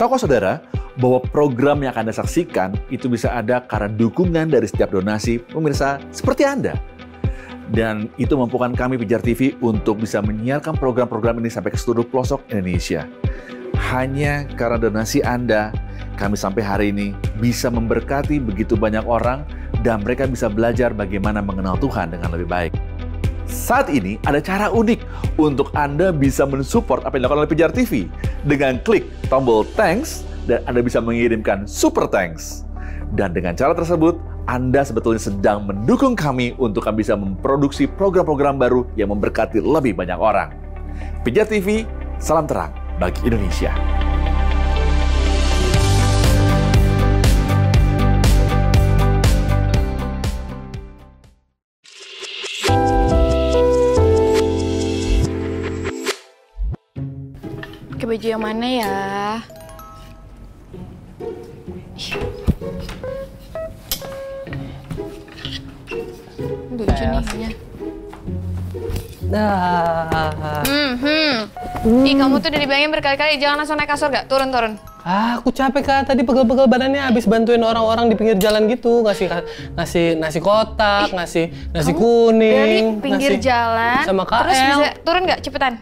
Tahukah saudara bahwa program yang akan Anda saksikan itu bisa ada karena dukungan dari setiap donasi pemirsa seperti Anda. Dan itu mampukan kami Pijar TV untuk bisa menyiarkan program-program ini sampai ke seluruh pelosok Indonesia. Hanya karena donasi Anda, kami sampai hari ini bisa memberkati begitu banyak orang dan mereka bisa belajar bagaimana mengenal Tuhan dengan lebih baik. Saat ini ada cara unik untuk Anda bisa mensupport apa yang dilakukan oleh Pijar TV dengan klik tombol thanks dan Anda bisa mengirimkan super thanks. Dan dengan cara tersebut, Anda sebetulnya sedang mendukung kami untuk kami bisa memproduksi program-program baru yang memberkati lebih banyak orang. Pijar TV, salam terang bagi Indonesia. baju yang mana ya? Lucu nih Hmm, hmm. hmm. Ih, kamu tuh udah dibayangin berkali-kali, jangan langsung naik kasur gak? Turun, turun. Ah, aku capek kak. Tadi pegel-pegel badannya habis bantuin orang-orang di pinggir jalan gitu, ngasih ngasih nasi kotak, ngasih nasi kuning, dari pinggir ngasih jalan. Sama KL. Terus bisa turun nggak cepetan?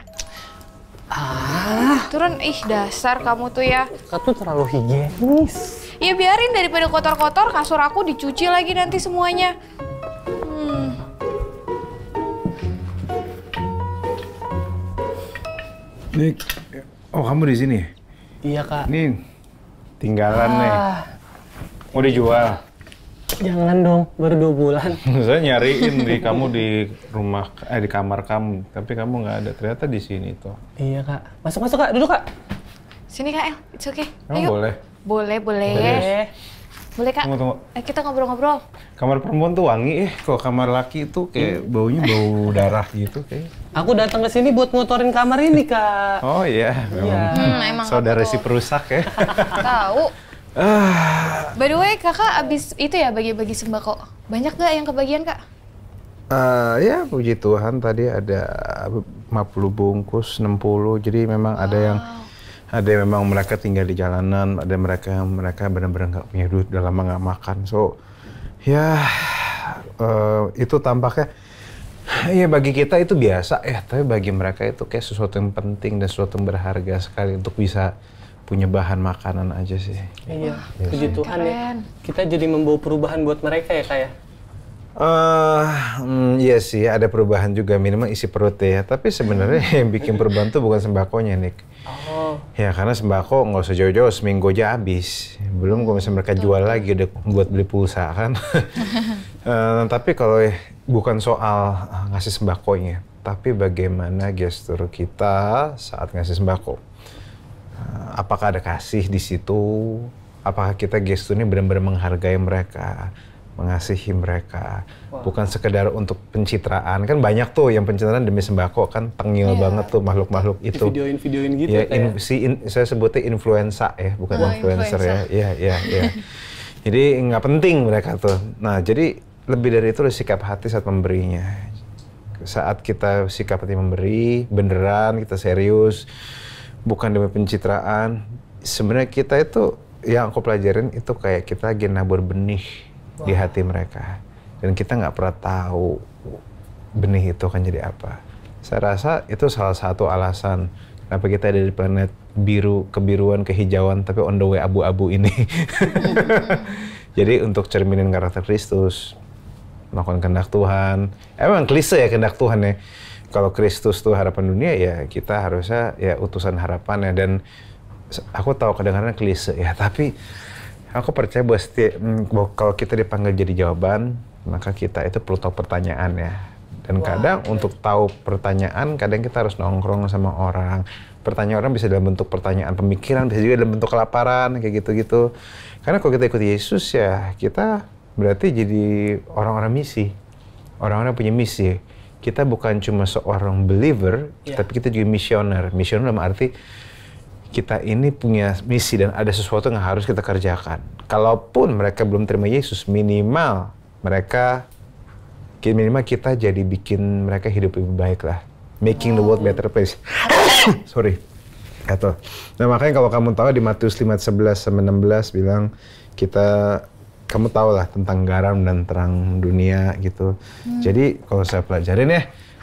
Ah. Turun, ih dasar kamu tuh ya. Kau tuh terlalu higienis. Ya biarin daripada kotor-kotor kasur aku dicuci lagi nanti semuanya. Hmm. oh kamu di sini? Iya kak. Nih, tinggalan ah. nih. Mau dijual? Jangan dong, baru dua bulan. Saya nyariin di kamu di rumah, eh di kamar kamu, tapi kamu nggak ada. Ternyata di sini tuh. Iya kak. Masuk masuk kak, duduk kak. Sini kak El, eh, it's okay. Kamu Ayo. boleh. Boleh boleh. Boleh, boleh kak. Tunggu, tunggu. Eh, kita ngobrol-ngobrol. Kamar perempuan tuh wangi eh, kalau kamar laki itu kayak hmm. baunya bau darah gitu kayak. Aku datang ke sini buat ngotorin kamar ini kak. oh iya, iya. memang. Ya. Hmm, emang Saudara si perusak ya. Tahu. Ah. By the way, kakak abis itu ya bagi-bagi sembako. Banyak gak yang kebagian kak? Uh, ya puji Tuhan tadi ada 50 bungkus, 60. Jadi memang wow. ada yang ada yang memang mereka tinggal di jalanan, ada mereka yang mereka benar-benar nggak punya duit, dalam lama nggak makan. So ya uh, itu tampaknya ya bagi kita itu biasa ya, tapi bagi mereka itu kayak sesuatu yang penting dan sesuatu yang berharga sekali untuk bisa punya bahan makanan aja sih. Iya, iya ya, Tuhan ya. Kita jadi membawa perubahan buat mereka ya kayak. Uh, ya? ah, mm, iya sih, ada perubahan juga minimal isi perut ya. Tapi sebenarnya yang bikin perubahan tuh bukan sembakonya, Nick. Oh. Ya karena sembako nggak usah jauh-jauh, seminggu aja habis. Belum kalau misalnya mereka jual lagi udah buat beli pulsa kan. uh, tapi kalau eh, bukan soal eh, ngasih sembakonya, tapi bagaimana gestur kita saat ngasih sembako. Eh, apakah ada kasih di situ apakah kita gesturnya benar-benar menghargai mereka mengasihi mereka wow. bukan sekedar untuk pencitraan kan banyak tuh yang pencitraan demi sembako kan tengil yeah. banget tuh makhluk-makhluk itu videoin videoin gitu ya, ya in, si in, saya sebutnya influenza ya bukan oh, influencer ya ya ya, ya. jadi nggak penting mereka tuh nah jadi lebih dari itu sikap hati saat memberinya saat kita sikap hati memberi beneran kita serius bukan demi pencitraan. Sebenarnya kita itu yang aku pelajarin itu kayak kita lagi nabur benih wow. di hati mereka dan kita nggak pernah tahu benih itu akan jadi apa. Saya rasa itu salah satu alasan kenapa kita ada di planet biru, kebiruan, kehijauan, tapi on the way abu-abu ini. jadi untuk cerminin karakter Kristus, melakukan kehendak Tuhan. Emang klise ya kehendak Tuhan ya kalau Kristus tuh harapan dunia ya kita harusnya ya utusan harapannya dan aku tahu kadang-kadang klise ya tapi aku percaya bahwa, setiap, mm, bahwa kalau kita dipanggil jadi jawaban maka kita itu perlu tahu pertanyaan ya dan wow. kadang untuk tahu pertanyaan kadang kita harus nongkrong sama orang pertanyaan orang bisa dalam bentuk pertanyaan pemikiran bisa juga dalam bentuk kelaparan kayak gitu-gitu karena kalau kita ikut Yesus ya kita berarti jadi orang-orang misi orang-orang punya misi kita bukan cuma seorang believer, yeah. tapi kita juga misioner. Misioner dalam arti kita ini punya misi dan ada sesuatu yang harus kita kerjakan. Kalaupun mereka belum terima Yesus, minimal mereka minimal kita jadi bikin mereka hidup lebih baik lah. Making the world better place. Sorry. Atau. Nah makanya kalau kamu tahu di Matius 5, 11 sama 16 bilang kita kamu tahu lah tentang garam dan terang dunia gitu. Hmm. Jadi kalau saya pelajarin ya,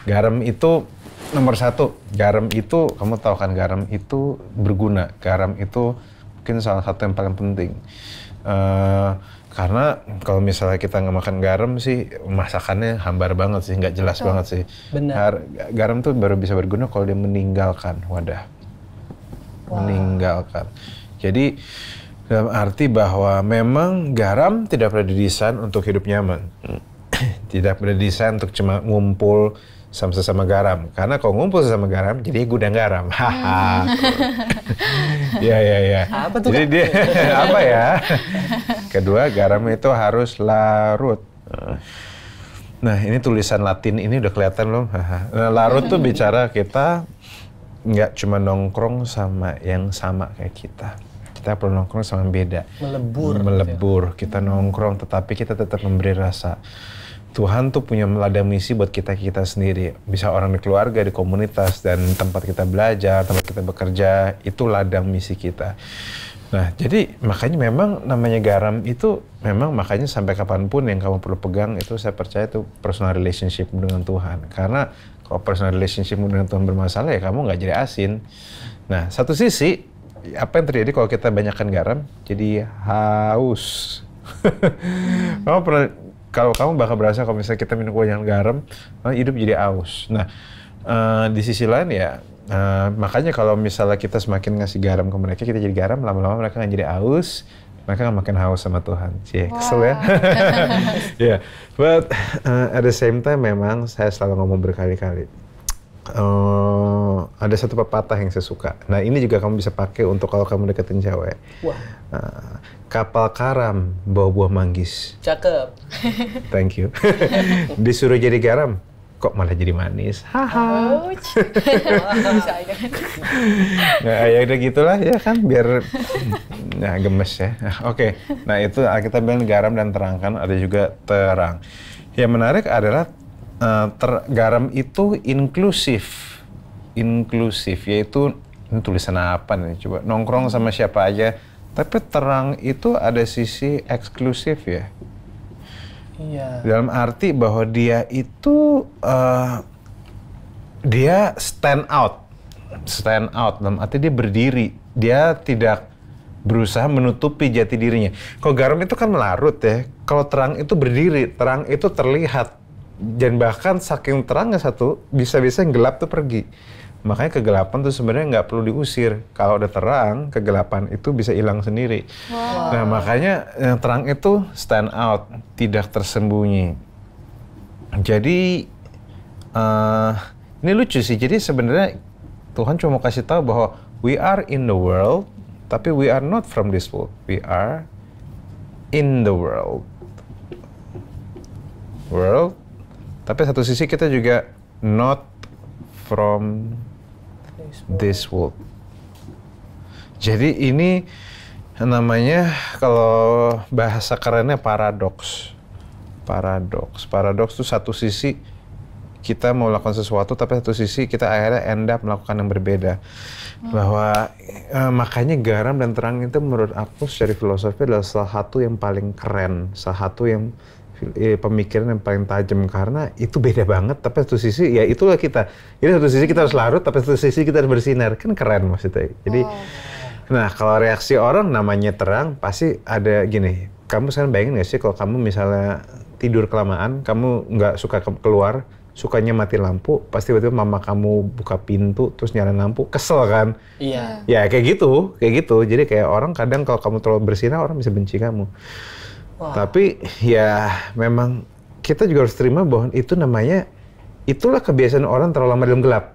garam itu nomor satu. Garam itu, kamu tahu kan garam itu berguna. Garam itu mungkin salah satu yang paling penting. Uh, karena kalau misalnya kita nggak makan garam sih masakannya hambar banget sih, nggak jelas Betul. banget sih. Benar. Garam tuh baru bisa berguna kalau dia meninggalkan wadah. Wow. Meninggalkan. Jadi dalam arti bahwa memang garam tidak pernah didesain untuk hidup nyaman. Hmm. tidak pernah didesain untuk cuma ngumpul sama sama garam. Karena kalau ngumpul sama garam, jadi gudang garam. Haha. Hmm. ya ya ya. Apa tuh? Jadi dia apa ya? Kedua, garam itu harus larut. Nah, ini tulisan Latin ini udah kelihatan belum? Nah, larut tuh hmm. bicara kita nggak cuma nongkrong sama yang sama kayak kita kita perlu nongkrong sama beda melebur gitu ya. melebur gitu. kita nongkrong tetapi kita tetap memberi rasa Tuhan tuh punya melada misi buat kita kita sendiri bisa orang di keluarga di komunitas dan tempat kita belajar tempat kita bekerja itu ladang misi kita Nah, jadi makanya memang namanya garam itu memang makanya sampai kapanpun yang kamu perlu pegang itu saya percaya itu personal relationship dengan Tuhan. Karena kalau personal relationship dengan Tuhan bermasalah ya kamu nggak jadi asin. Nah, satu sisi apa yang terjadi kalau kita banyakkan garam? Jadi haus. Hmm. kamu pernah, kalau kamu bakal berasa kalau misalnya kita minum kebanyakan garam, hidup jadi haus. Nah, uh, di sisi lain ya Uh, makanya kalau misalnya kita semakin ngasih garam ke mereka, kita jadi garam, lama-lama mereka akan jadi haus, mereka akan makin haus sama Tuhan. sih wow. kesel ya? yeah. But uh, at the same time memang saya selalu ngomong berkali-kali, uh, ada satu pepatah yang saya suka. Nah ini juga kamu bisa pakai untuk kalau kamu deketin cewek. Wah. Uh, kapal karam bawa buah manggis. Cakep. Thank you. Disuruh jadi garam, kok malah jadi manis. Haha. nah, ya udah gitulah ya kan biar nah gemes ya. Oke. Okay. Nah, itu kita bilang garam dan terangkan ada juga terang. Yang menarik adalah Eh, ter tergaram itu inklusif inklusif yaitu ini tulisan apa nih coba nongkrong sama siapa aja tapi terang itu ada sisi eksklusif ya iya dalam arti bahwa dia itu uh, dia stand out stand out dalam arti dia berdiri dia tidak berusaha menutupi jati dirinya kalau garam itu kan melarut ya kalau terang itu berdiri terang itu terlihat dan bahkan saking terangnya satu bisa-bisa yang gelap tuh pergi makanya kegelapan tuh sebenarnya nggak perlu diusir kalau udah terang kegelapan itu bisa hilang sendiri wow. nah makanya yang terang itu stand out tidak tersembunyi jadi uh, ini lucu sih jadi sebenarnya Tuhan cuma kasih tahu bahwa we are in the world tapi we are not from this world we are in the world world tapi satu sisi kita juga not from this world. Jadi ini namanya kalau bahasa kerennya paradoks. Paradoks. Paradoks itu satu sisi kita mau lakukan sesuatu tapi satu sisi kita akhirnya end up melakukan yang berbeda hmm. bahwa eh, makanya garam dan terang itu menurut aku secara filosofi adalah salah satu yang paling keren salah satu yang Iya, pemikiran yang paling tajam karena itu beda banget tapi satu sisi ya itulah kita Ini satu sisi kita harus larut tapi satu sisi kita harus bersinar kan keren maksudnya jadi oh. nah kalau reaksi orang namanya terang pasti ada gini kamu sekarang bayangin gak sih kalau kamu misalnya tidur kelamaan kamu nggak suka ke keluar sukanya mati lampu pasti tiba-tiba mama kamu buka pintu terus nyalain lampu kesel kan iya ya kayak gitu kayak gitu jadi kayak orang kadang kalau kamu terlalu bersinar orang bisa benci kamu tapi ya memang kita juga harus terima bahwa itu namanya itulah kebiasaan orang terlalu lama dalam gelap.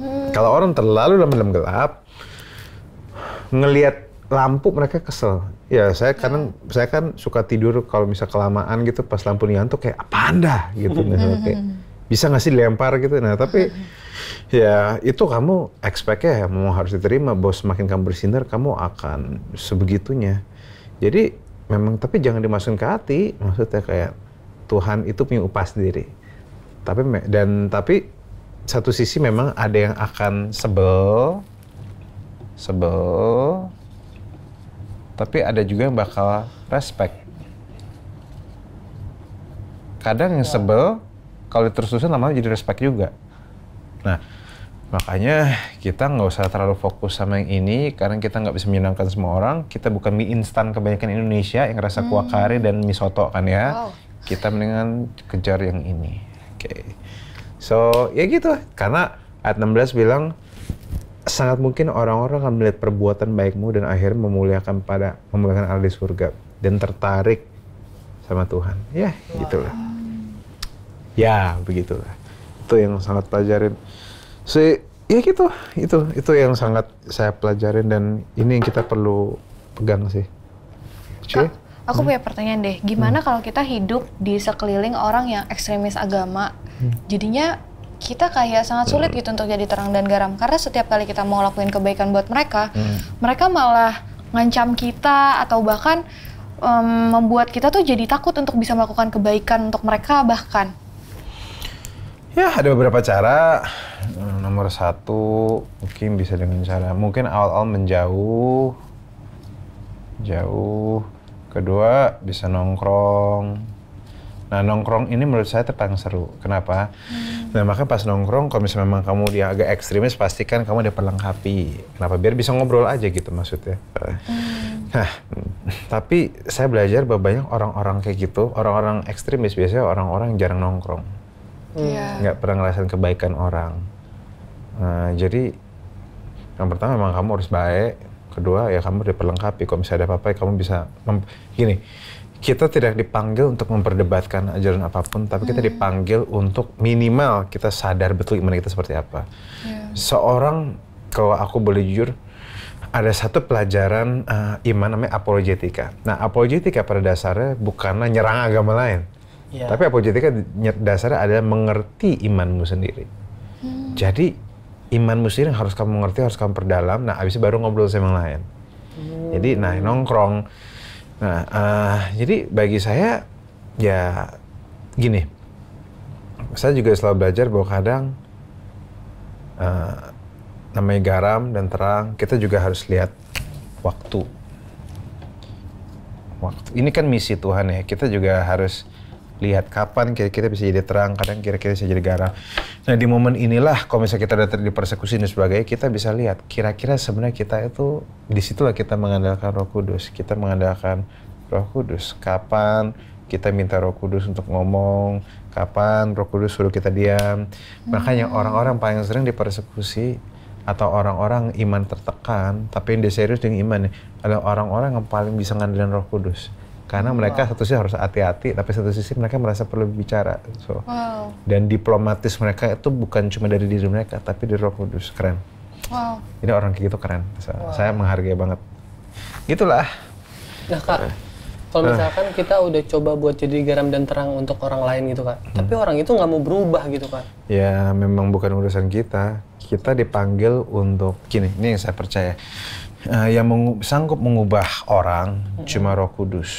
Hmm. Kalau orang terlalu lama dalam gelap, ngelihat lampu mereka kesel. Ya saya hmm. kadang saya kan suka tidur kalau misal kelamaan gitu pas lampu nyantuk kayak apa anda gitu nah, Hmm. kayak, bisa nggak sih dilempar gitu. Nah tapi hmm. ya itu kamu expect ya, mau harus diterima. Bos semakin kamu bersinar kamu akan sebegitunya. Jadi memang tapi jangan dimasukin ke hati maksudnya kayak Tuhan itu punya upah sendiri tapi dan tapi satu sisi memang ada yang akan sebel sebel tapi ada juga yang bakal respect kadang yang sebel kalau terus-terusan lama jadi respect juga nah Makanya kita nggak usah terlalu fokus sama yang ini karena kita nggak bisa menyenangkan semua orang. Kita bukan mie instan kebanyakan Indonesia yang rasa hmm. kuah kari dan mie soto kan ya. Wow. Kita mendingan kejar yang ini. Oke. Okay. So, ya gitu. Karena ayat 16 bilang sangat mungkin orang-orang akan melihat perbuatan baikmu dan akhirnya memuliakan pada memuliakan Allah di surga dan tertarik sama Tuhan. Ya, gitu wow. gitulah. Ya, begitulah. Itu yang sangat pelajarin si ya gitu itu itu yang sangat saya pelajarin dan ini yang kita perlu pegang sih. Kak, aku hmm. punya pertanyaan deh, gimana hmm. kalau kita hidup di sekeliling orang yang ekstremis agama, hmm. jadinya kita kayak sangat sulit gitu untuk jadi terang dan garam karena setiap kali kita mau lakuin kebaikan buat mereka, hmm. mereka malah ngancam kita atau bahkan um, membuat kita tuh jadi takut untuk bisa melakukan kebaikan untuk mereka bahkan. Ya ada beberapa cara. Eh, nomor satu mungkin bisa dengan cara mungkin awal-awal menjauh, jauh. Kedua bisa nongkrong. Nah nongkrong ini menurut saya terpaling seru. Kenapa? Hmm. Nah makanya pas nongkrong kalau misalnya memang kamu dia agak ekstremis pastikan kamu ada perlengkapi. Kenapa? Biar bisa ngobrol aja gitu maksudnya. Hmm. Nah tapi saya belajar bahwa banyak orang-orang kayak gitu, orang-orang ekstremis biasanya orang-orang jarang nongkrong yeah. nggak pernah ngerasain kebaikan orang nah, jadi yang pertama memang kamu harus baik kedua ya kamu diperlengkapi kalau misalnya ada apa-apa ya kamu bisa gini kita tidak dipanggil untuk memperdebatkan ajaran apapun, tapi kita hmm. dipanggil untuk minimal kita sadar betul iman kita seperti apa. Yeah. Seorang, kalau aku boleh jujur, ada satu pelajaran uh, iman namanya apologetika. Nah, apologetika pada dasarnya bukanlah nyerang agama lain. Yeah. Tapi apologetika kan dasarnya adalah mengerti imanmu sendiri. Hmm. Jadi imanmu sendiri harus kamu mengerti, harus kamu perdalam. Nah, abis itu baru ngobrol sama yang lain. Hmm. Jadi, nah nongkrong. Nah, uh, jadi bagi saya ya gini. Saya juga selalu belajar bahwa kadang uh, namanya garam dan terang, kita juga harus lihat waktu. Waktu. Ini kan misi Tuhan ya. Kita juga harus lihat kapan kira-kira bisa jadi terang, kadang kira-kira bisa jadi garam. Nah di momen inilah kalau misalnya kita datang di persekusi dan sebagainya, kita bisa lihat kira-kira sebenarnya kita itu disitulah kita mengandalkan Roh Kudus, kita mengandalkan Roh Kudus. Kapan kita minta Roh Kudus untuk ngomong, kapan Roh Kudus suruh kita diam. Makanya hmm. orang-orang paling sering di persekusi atau orang-orang iman tertekan, tapi yang dia serius dengan iman adalah orang-orang yang paling bisa ngandelin Roh Kudus karena mereka wow. satu sisi harus hati-hati tapi satu sisi mereka merasa perlu bicara so wow. dan diplomatis mereka itu bukan cuma dari diri mereka tapi dari Roh Kudus keren wow. ini orang kayak gitu keren so, wow. saya menghargai banget gitulah nah kak kalau eh. misalkan uh. kita udah coba buat jadi garam dan terang untuk orang lain gitu kak hmm. tapi orang itu nggak mau berubah gitu kak ya memang bukan urusan kita kita dipanggil untuk gini ini yang saya percaya uh, yang mengu sanggup mengubah orang hmm. cuma Roh Kudus.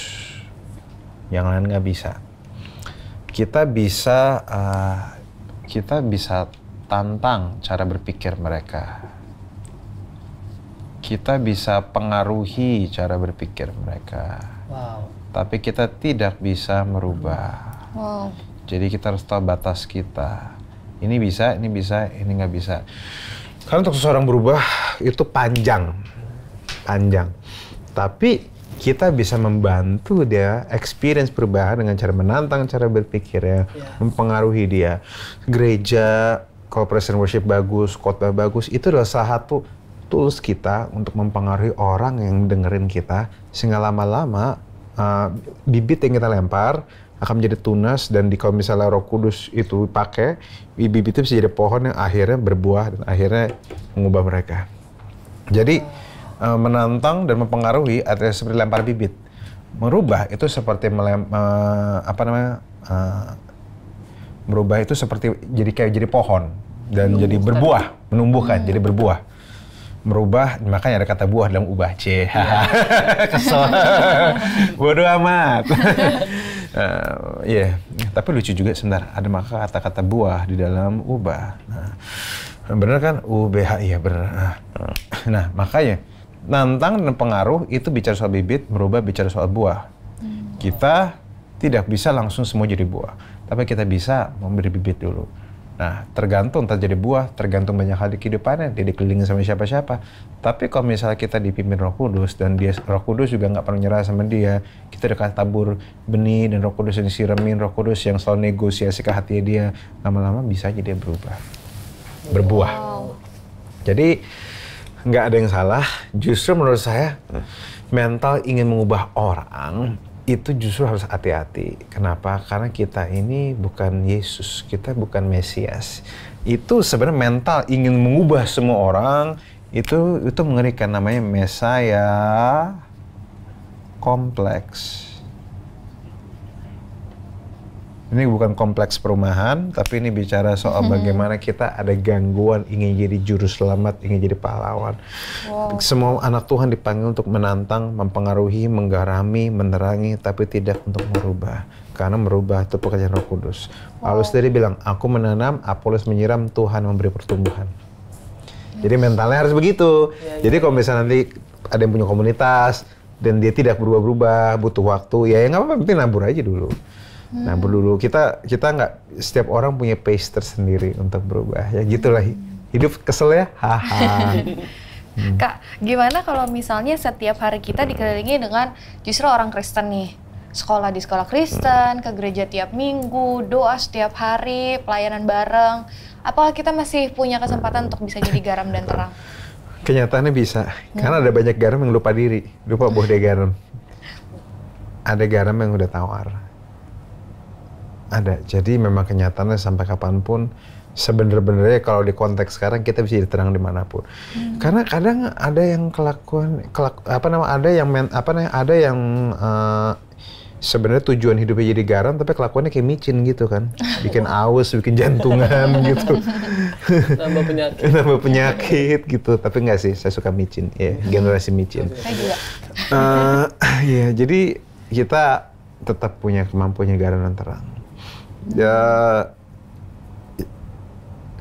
Yang lain nggak bisa. Kita bisa uh, kita bisa tantang cara berpikir mereka. Kita bisa pengaruhi cara berpikir mereka. Wow. Tapi kita tidak bisa merubah. Wow. Jadi kita harus tahu batas kita. Ini bisa, ini bisa, ini nggak bisa. Karena untuk seseorang berubah itu panjang panjang. Tapi kita bisa membantu dia experience perubahan dengan cara menantang cara berpikirnya, yeah. mempengaruhi dia. Gereja, corporation worship bagus, khotbah bagus, itu adalah salah satu tools kita untuk mempengaruhi orang yang dengerin kita sehingga lama-lama uh, bibit yang kita lempar akan menjadi tunas dan di kalau misalnya Roh Kudus itu pakai bibit itu bisa jadi pohon yang akhirnya berbuah dan akhirnya mengubah mereka. Jadi Eh, menantang dan mempengaruhi atau seperti lempar bibit. Merubah itu seperti melem, uh, apa namanya? Uh, merubah itu seperti jadi kayak jadi pohon dan jadi berbuah, menumbuhkan, hmm. jadi berbuah. Merubah, makanya ada kata buah dalam ubah. C. Iya. Kesel. Bodoh amat. uh, yeah. tapi lucu juga sebentar ada maka kata-kata buah di dalam ubah. Nah, bener kan? UBH iya bener. Nah, nah, makanya nantang dan pengaruh itu bicara soal bibit berubah bicara soal buah. Hmm. Kita tidak bisa langsung semua jadi buah, tapi kita bisa memberi bibit dulu. Nah, tergantung entah jadi buah, tergantung banyak hal di kehidupannya, dia dikelilingi sama siapa-siapa. Tapi kalau misalnya kita dipimpin roh kudus, dan dia roh kudus juga nggak perlu nyerah sama dia, kita dekat tabur benih, dan roh kudus yang siramin roh kudus yang selalu negosiasi ke hati dia, lama-lama bisa jadi dia berubah. Berbuah. Wow. Jadi, nggak ada yang salah. Justru menurut saya mental ingin mengubah orang itu justru harus hati-hati. Kenapa? Karena kita ini bukan Yesus, kita bukan Mesias. Itu sebenarnya mental ingin mengubah semua orang itu itu mengerikan namanya Mesaya kompleks ini bukan kompleks perumahan, tapi ini bicara soal hmm. bagaimana kita ada gangguan ingin jadi juru selamat, ingin jadi pahlawan. Wow. Semua anak Tuhan dipanggil untuk menantang, mempengaruhi, menggarami, menerangi, tapi tidak untuk merubah. Karena merubah itu pekerjaan Roh Kudus. Wow. Paulus sendiri bilang, aku menanam, Apolos menyiram, Tuhan memberi pertumbuhan. Jadi mentalnya harus begitu. Yeah, yeah. Jadi kalau misalnya nanti ada yang punya komunitas dan dia tidak berubah-berubah, butuh waktu, ya, ya nggak apa-apa, penting nabur aja dulu. Hmm. Nah dulu kita kita nggak setiap orang punya pace tersendiri untuk berubah ya gitulah hidup kesel ya haha. hmm. Kak gimana kalau misalnya setiap hari kita dikelilingi dengan justru orang Kristen nih sekolah di sekolah Kristen ke gereja tiap minggu doa setiap hari pelayanan bareng apakah kita masih punya kesempatan untuk bisa jadi garam dan terang? Kenyataannya bisa hmm. karena ada banyak garam yang lupa diri lupa buah dia garam ada garam yang udah tawar ada. Jadi memang kenyataannya sampai kapanpun sebenar-benarnya kalau di konteks sekarang kita bisa diterang dimanapun. Hmm. Karena kadang ada yang kelakuan, kelak, apa nama ada yang men, apa namanya ada yang uh, eh, sebenarnya tujuan hidupnya jadi garam tapi kelakuannya kayak micin gitu kan, bikin aus, bikin jantungan gitu. Nambah penyakit. Nambah penyakit gitu. Tapi nggak sih, saya suka micin. Ya, yeah, hmm. generasi micin. Saya juga. Uh, eh, ya, yeah, jadi kita tetap punya kemampuannya garam dan terang ya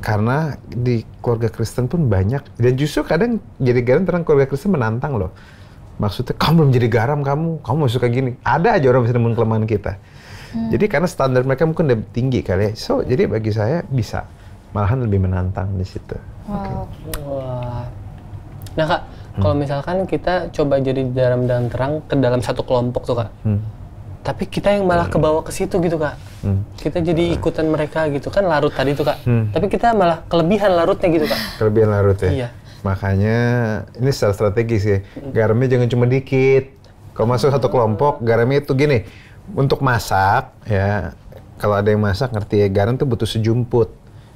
karena di keluarga Kristen pun banyak dan justru kadang jadi garam terang keluarga Kristen menantang loh maksudnya kamu belum jadi garam kamu kamu masuk suka gini ada aja orang bisa nemuin kelemahan kita hmm. jadi karena standar mereka mungkin lebih tinggi kali ya so jadi bagi saya bisa malahan lebih menantang di situ wow. okay. Wah. nah kak hmm. kalau misalkan kita coba jadi garam dan terang ke dalam satu kelompok tuh kak hmm tapi kita yang malah iya. kebawa ke situ gitu kak hmm. kita jadi iya. ikutan mereka gitu kan larut tadi tuh kak hmm. tapi kita malah kelebihan larutnya gitu kak kelebihan larut ya iya. makanya ini secara strategis sih. garamnya jangan cuma dikit kalau masuk satu kelompok garamnya itu gini untuk masak ya kalau ada yang masak ngerti ya garam tuh butuh sejumput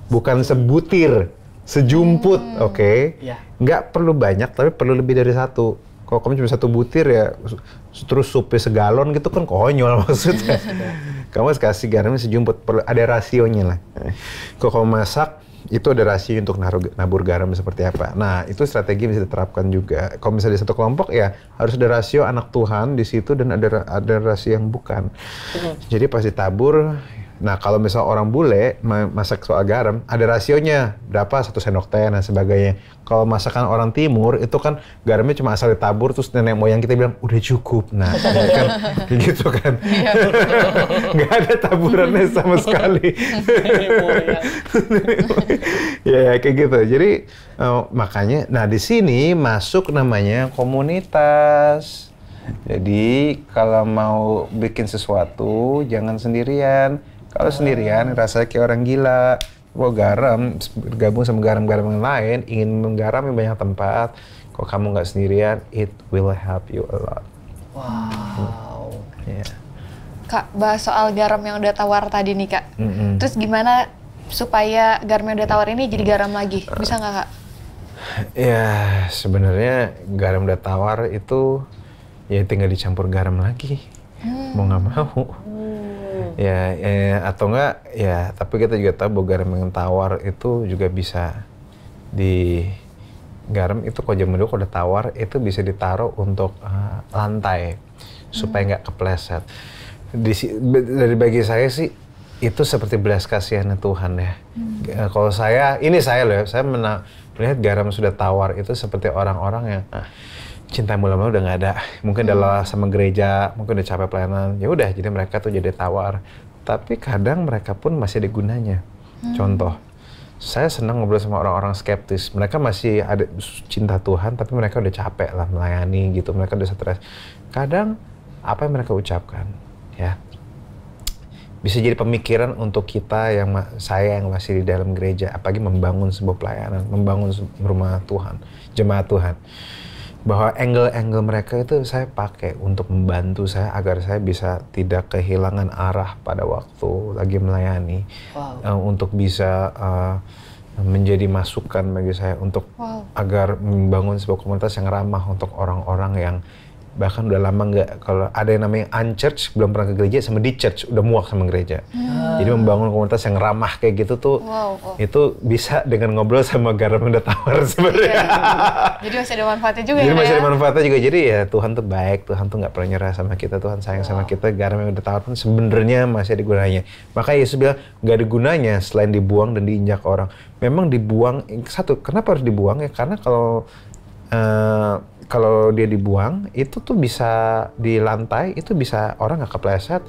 bukan sebutir sejumput hmm. oke okay? ya. nggak perlu banyak tapi perlu lebih dari satu Kok kamu cuma satu butir ya terus supnya segalon gitu kan konyol maksudnya kamu harus kasih garamnya sejumput ada rasionya lah Kok kamu masak itu ada rasio untuk naruh, nabur garam seperti apa. Nah, itu strategi bisa diterapkan juga. Kalau misalnya di satu kelompok ya harus ada rasio anak Tuhan di situ dan ada ada rasio yang bukan. Jadi pasti tabur. Nah kalau misal orang bule masak soal garam ada rasionya berapa satu sendok teh dan sebagainya. Kalau masakan orang timur itu kan garamnya cuma asal ditabur terus nenek moyang kita bilang udah cukup. Nah ya kan gitu kan iya. nggak ada taburannya sama sekali. Ya, ya kayak gitu. Jadi eh, makanya nah di sini masuk namanya komunitas. Jadi kalau mau bikin sesuatu jangan sendirian kalau sendirian rasanya kayak orang gila. Kok garam bergabung sama garam-garam yang lain, ingin menggaram menggarami banyak tempat. Kok kamu nggak sendirian, it will help you a lot. Wow. Hmm. Iya. Yeah. Kak, bahas soal garam yang udah tawar tadi nih kak. Mm -hmm. Terus gimana supaya garam yang udah tawar ini jadi garam lagi? Bisa nggak kak? Ya sebenarnya garam udah tawar itu ya tinggal dicampur garam lagi. Hmm. Mau nggak mau ya, ya atau enggak ya tapi kita juga tahu bahwa garam yang tawar itu juga bisa di garam itu kalau jamu dulu kalau udah tawar itu bisa ditaruh untuk uh, lantai supaya hmm. nggak kepleset. Di, dari bagi saya sih itu seperti belas kasihan Tuhan ya. Hmm. Eh, kalau saya ini saya loh, ya, saya mena, melihat garam sudah tawar itu seperti orang-orang yang cinta mulai-mulai udah nggak ada. Mungkin udah hmm. lelah sama gereja, mungkin udah capek pelayanan. Ya udah, jadi mereka tuh jadi tawar. Tapi kadang mereka pun masih ada gunanya. Hmm. Contoh, saya senang ngobrol sama orang-orang skeptis. Mereka masih ada cinta Tuhan, tapi mereka udah capek lah melayani gitu. Mereka udah stres. Kadang apa yang mereka ucapkan, ya bisa jadi pemikiran untuk kita yang saya yang masih di dalam gereja, apalagi membangun sebuah pelayanan, membangun rumah Tuhan, jemaat Tuhan bahwa angle-angle mereka itu saya pakai untuk membantu saya agar saya bisa tidak kehilangan arah pada waktu lagi melayani wow. uh, untuk bisa uh, menjadi masukan bagi saya untuk wow. agar membangun sebuah komunitas yang ramah untuk orang-orang yang bahkan udah lama nggak kalau ada yang namanya unchurch belum pernah ke gereja sama di church udah muak sama gereja hmm. jadi membangun komunitas yang ramah kayak gitu tuh wow, itu bisa dengan ngobrol sama garam udah tawar iya. sebenarnya iya. jadi masih ada manfaatnya juga jadi ya, masih ada manfaatnya juga jadi ya Tuhan tuh baik Tuhan tuh nggak pernah nyerah sama kita Tuhan sayang wow. sama kita garam yang udah tawar pun sebenarnya masih ada gunanya maka Yesus bilang nggak ada gunanya selain dibuang dan diinjak orang memang dibuang satu kenapa harus dibuang ya karena kalau uh, kalau dia dibuang itu tuh bisa di lantai itu bisa orang nggak kepleset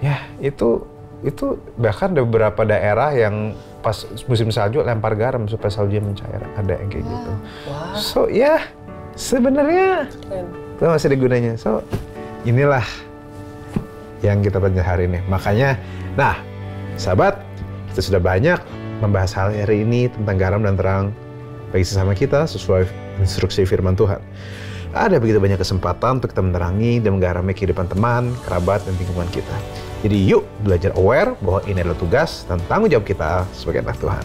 ya itu itu bahkan ada beberapa daerah yang pas musim salju lempar garam supaya salju mencair ada yang kayak gitu so ya yeah, sebenarnya itu masih ada gunanya so inilah yang kita tanya hari ini makanya nah sahabat kita sudah banyak membahas hal hari ini tentang garam dan terang bagi sesama kita sesuai instruksi firman Tuhan. Ada begitu banyak kesempatan untuk kita menerangi dan menggarami kehidupan teman, kerabat, dan lingkungan kita. Jadi yuk belajar aware bahwa ini adalah tugas dan tanggung jawab kita sebagai anak Tuhan.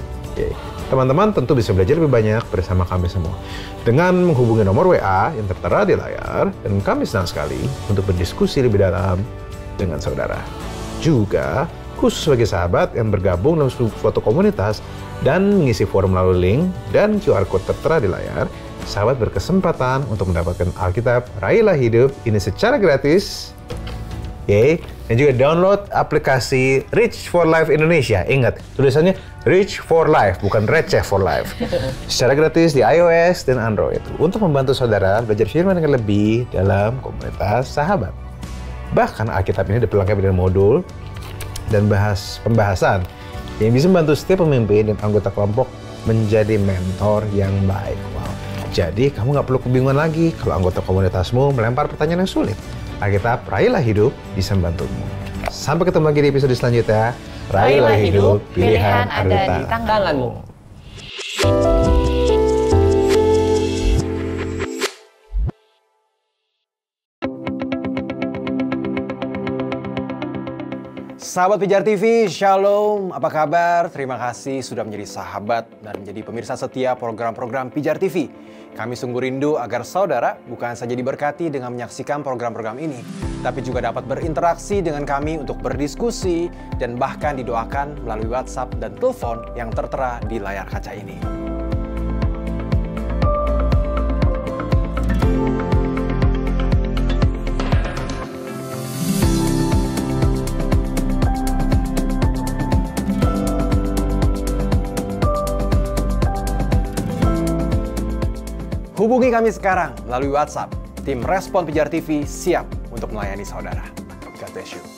Teman-teman tentu bisa belajar lebih banyak bersama kami semua dengan menghubungi nomor WA yang tertera di layar dan kami senang sekali untuk berdiskusi lebih dalam dengan saudara. Juga khusus bagi sahabat yang bergabung dalam suatu komunitas dan mengisi forum melalui link dan QR Code tertera di layar, sahabat berkesempatan untuk mendapatkan Alkitab Raihlah Hidup ini secara gratis. Yay! Dan juga download aplikasi Rich for Life Indonesia. Ingat, tulisannya Rich for Life, bukan Receh for Life. secara gratis di iOS dan Android. Untuk membantu saudara belajar firman dengan lebih dalam komunitas sahabat. Bahkan Alkitab ini diperlengkapi dengan modul dan bahas pembahasan yang bisa membantu setiap pemimpin dan anggota kelompok menjadi mentor yang baik. Wow. Jadi kamu nggak perlu kebingungan lagi kalau anggota komunitasmu melempar pertanyaan yang sulit. Alkitab, raihlah hidup bisa membantumu. Sampai ketemu lagi di episode selanjutnya. Raihlah hidup, pilihan ada di tanganmu. Sahabat Pijar TV, Shalom, apa kabar? Terima kasih sudah menjadi sahabat dan menjadi pemirsa setia program-program Pijar TV. Kami sungguh rindu agar saudara bukan saja diberkati dengan menyaksikan program-program ini, tapi juga dapat berinteraksi dengan kami untuk berdiskusi dan bahkan didoakan melalui WhatsApp dan telepon yang tertera di layar kaca ini. Hubungi kami sekarang melalui WhatsApp. Tim Respon Pijar TV siap untuk melayani saudara. God bless you.